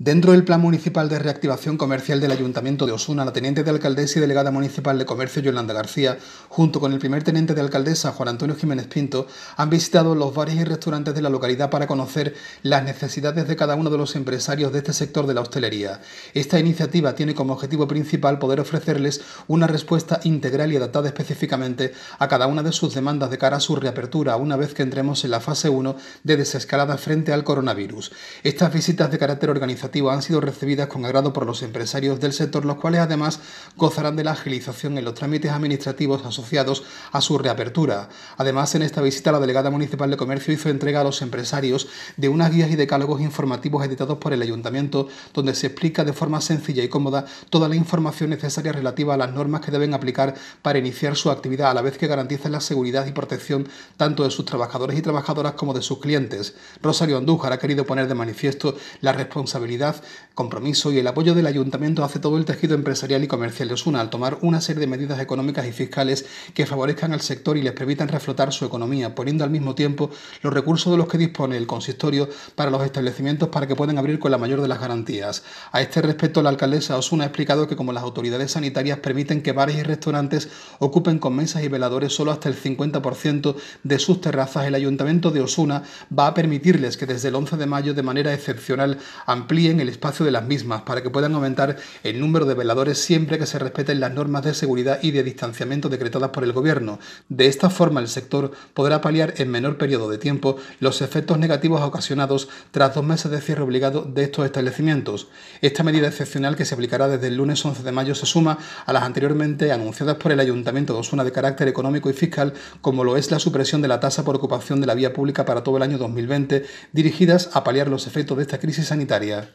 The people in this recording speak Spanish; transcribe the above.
Dentro del Plan Municipal de Reactivación Comercial del Ayuntamiento de Osuna, la teniente de alcaldesa y delegada municipal de comercio Yolanda García, junto con el primer teniente de alcaldesa Juan Antonio Jiménez Pinto, han visitado los bares y restaurantes de la localidad para conocer las necesidades de cada uno de los empresarios de este sector de la hostelería. Esta iniciativa tiene como objetivo principal poder ofrecerles una respuesta integral y adaptada específicamente a cada una de sus demandas de cara a su reapertura una vez que entremos en la fase 1 de desescalada frente al coronavirus. Estas visitas de carácter han sido recibidas con agrado por los empresarios del sector, los cuales además gozarán de la agilización en los trámites administrativos asociados a su reapertura. Además, en esta visita, la delegada municipal de comercio hizo entrega a los empresarios de unas guías y decálogos informativos editados por el ayuntamiento, donde se explica de forma sencilla y cómoda toda la información necesaria relativa a las normas que deben aplicar para iniciar su actividad, a la vez que garantizan la seguridad y protección tanto de sus trabajadores y trabajadoras como de sus clientes. Rosario Andújar ha querido poner de manifiesto la responsabilidad compromiso y el apoyo del ayuntamiento hace todo el tejido empresarial y comercial de Osuna al tomar una serie de medidas económicas y fiscales que favorezcan al sector y les permitan reflotar su economía, poniendo al mismo tiempo los recursos de los que dispone el consistorio para los establecimientos para que puedan abrir con la mayor de las garantías. A este respecto, la alcaldesa Osuna ha explicado que como las autoridades sanitarias permiten que bares y restaurantes ocupen con mesas y veladores solo hasta el 50% de sus terrazas, el ayuntamiento de Osuna va a permitirles que desde el 11 de mayo de manera excepcional amplíe en el espacio de las mismas para que puedan aumentar el número de veladores siempre que se respeten las normas de seguridad y de distanciamiento decretadas por el Gobierno. De esta forma, el sector podrá paliar en menor periodo de tiempo los efectos negativos ocasionados tras dos meses de cierre obligado de estos establecimientos. Esta medida excepcional que se aplicará desde el lunes 11 de mayo se suma a las anteriormente anunciadas por el Ayuntamiento de Osuna de carácter económico y fiscal, como lo es la supresión de la tasa por ocupación de la vía pública para todo el año 2020, dirigidas a paliar los efectos de esta crisis sanitaria.